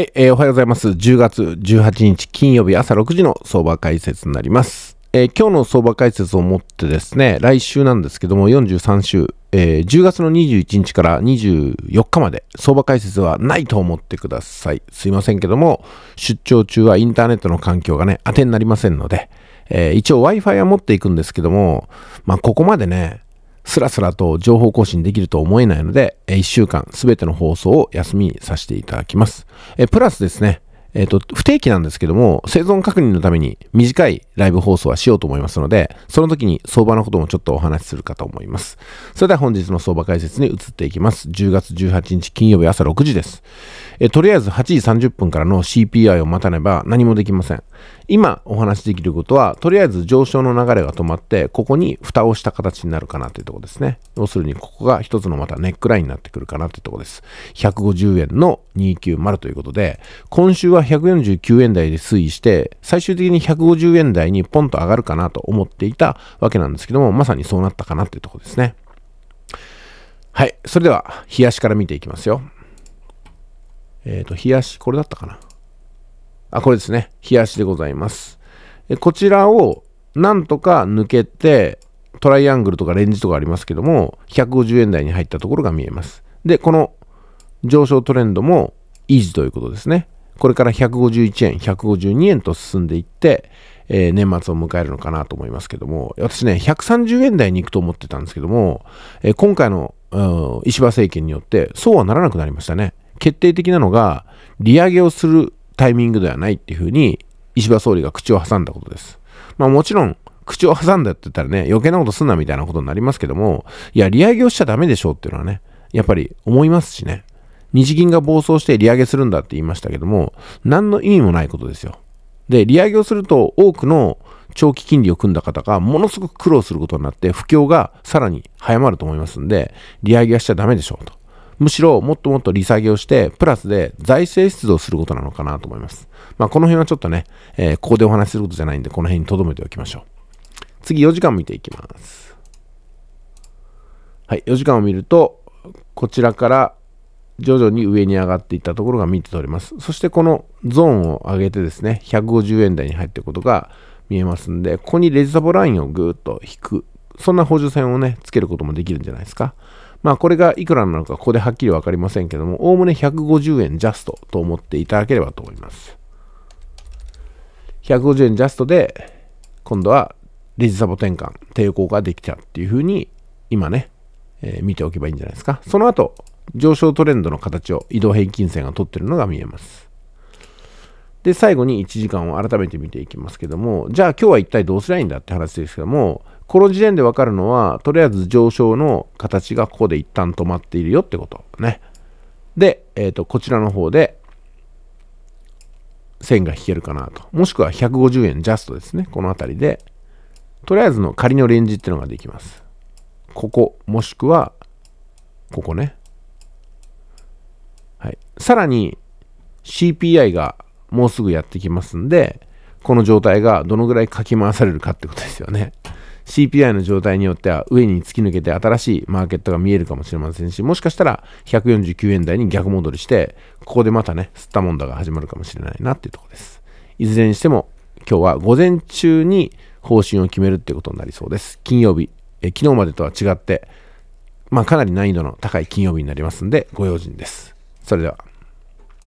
はい、えー、おはようございます。10月18日金曜日朝6時の相場解説になります。えー、今日の相場解説をもってですね、来週なんですけども、43週、えー、10月の21日から24日まで相場解説はないと思ってください。すいませんけども、出張中はインターネットの環境がね、当てになりませんので、えー、一応 Wi-Fi は持っていくんですけども、まあ、ここまでね、スラスラと情報更新できると思えないので、1週間すべての放送を休みにさせていただきます。えプラスですね、えっ、ー、と、不定期なんですけども、生存確認のために短いライブ放送はしようと思いますので、その時に相場のこともちょっとお話しするかと思います。それでは本日の相場解説に移っていきます。10月18日金曜日朝6時です。えー、とりあえず8時30分からの CPI を待たねば何もできません。今お話しできることは、とりあえず上昇の流れが止まって、ここに蓋をした形になるかなというところですね。要するに、ここが一つのまたネックラインになってくるかなというところです。150円の290ということで、今週は149円台で推移して、最終的に150円台にポンと上がるかなと思っていたわけなんですけども、まさにそうなったかなっていうとこですね。はい。それでは、冷やしから見ていきますよ。えっ、ー、と、冷やし、これだったかな。あ、これですね。冷やしでございます。こちらを、なんとか抜けて、トライアングルとかレンジとかありますけども、150円台に入ったところが見えます。で、この上昇トレンドも維持ということですね。これから151円、152円と進んでいって、えー、年末を迎えるのかなと思いますけども、私ね、130円台に行くと思ってたんですけども、えー、今回の、うん、石破政権によってそうはならなくなりましたね。決定的なのが、利上げをするタイミングではないっていうふうに、石破総理が口を挟んだことです。まあもちろん、口を挟んだって言ったらね、余計なことすんなみたいなことになりますけども、いや、利上げをしちゃダメでしょうっていうのはね、やっぱり思いますしね。日銀が暴走して利上げするんだって言いましたけども、何の意味もないことですよ。で、利上げをすると多くの長期金利を組んだ方がものすごく苦労することになって、不況がさらに早まると思いますんで、利上げはしちゃダメでしょうと。むしろもっともっと利下げをして、プラスで財政出動することなのかなと思います。まあ、この辺はちょっとね、えー、ここでお話しすることじゃないんで、この辺に留めておきましょう。次4時間見ていきます。はい、4時間を見ると、こちらから徐々に上に上がっていったところが見て取れます。そしてこのゾーンを上げてですね、150円台に入っていくことが見えますんで、ここにレジサボラインをぐーっと引く。そんな補助線をね、つけることもできるんじゃないですか。まあこれがいくらなのかここではっきり分かりませんけども、おおむね150円ジャストと思っていただければと思います。150円ジャストで、今度はレジサボ転換、抵抗ができたっていうふうに、今ね、えー、見ておけばいいんじゃないですか。その後、上昇トレンドの形を移動平均線が取ってるのが見えます。で、最後に1時間を改めて見ていきますけども、じゃあ今日は一体どうすりゃいいんだって話ですけども、この時点でわかるのは、とりあえず上昇の形がここで一旦止まっているよってことね。で、えっ、ー、と、こちらの方で線が引けるかなと。もしくは150円ジャストですね。この辺りで、とりあえずの仮のレンジっていうのができます。ここ、もしくは、ここね。はい、さらに CPI がもうすぐやってきますんで、この状態がどのぐらいかき回されるかってことですよね。CPI の状態によっては上に突き抜けて新しいマーケットが見えるかもしれませんし、もしかしたら149円台に逆戻りして、ここでまたね、吸ったもんだが始まるかもしれないなっていうところです。いずれにしても今日は午前中に方針を決めるってことになりそうです。金曜日、え昨日までとは違って、まあかなり難易度の高い金曜日になりますんで、ご用心です。それでは。